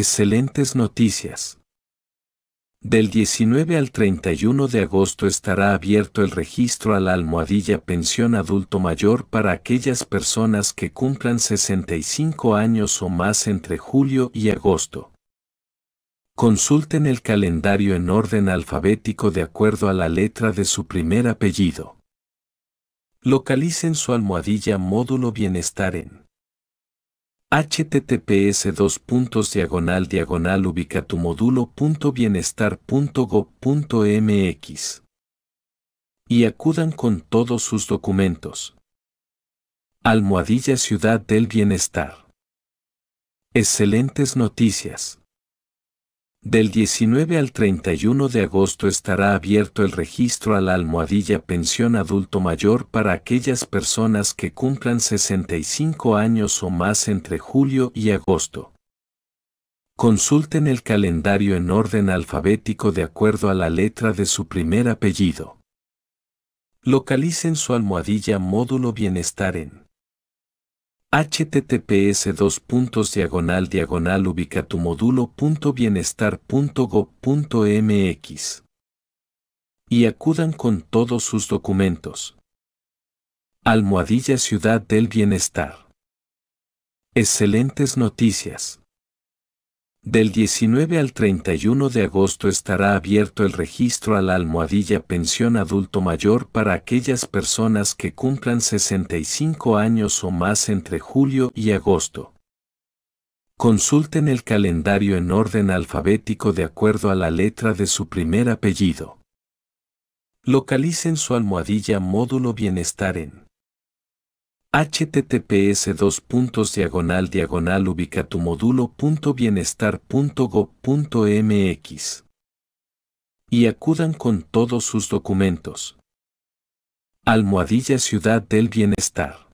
Excelentes noticias. Del 19 al 31 de agosto estará abierto el registro a la almohadilla pensión adulto mayor para aquellas personas que cumplan 65 años o más entre julio y agosto. Consulten el calendario en orden alfabético de acuerdo a la letra de su primer apellido. Localicen su almohadilla módulo bienestar en https dos puntos diagonal diagonal ubica y acudan con todos sus documentos. Almohadilla Ciudad del Bienestar. Excelentes noticias. Del 19 al 31 de agosto estará abierto el registro a la almohadilla pensión adulto mayor para aquellas personas que cumplan 65 años o más entre julio y agosto. Consulten el calendario en orden alfabético de acuerdo a la letra de su primer apellido. Localicen su almohadilla módulo bienestar en https dos diagonal diagonal ubica y acudan con todos sus documentos. Almohadilla Ciudad del Bienestar. Excelentes noticias. Del 19 al 31 de agosto estará abierto el registro a la almohadilla pensión adulto mayor para aquellas personas que cumplan 65 años o más entre julio y agosto. Consulten el calendario en orden alfabético de acuerdo a la letra de su primer apellido. Localicen su almohadilla módulo bienestar en https dos diagonal diagonal ubica y acudan con todos sus documentos. Almohadilla Ciudad del Bienestar.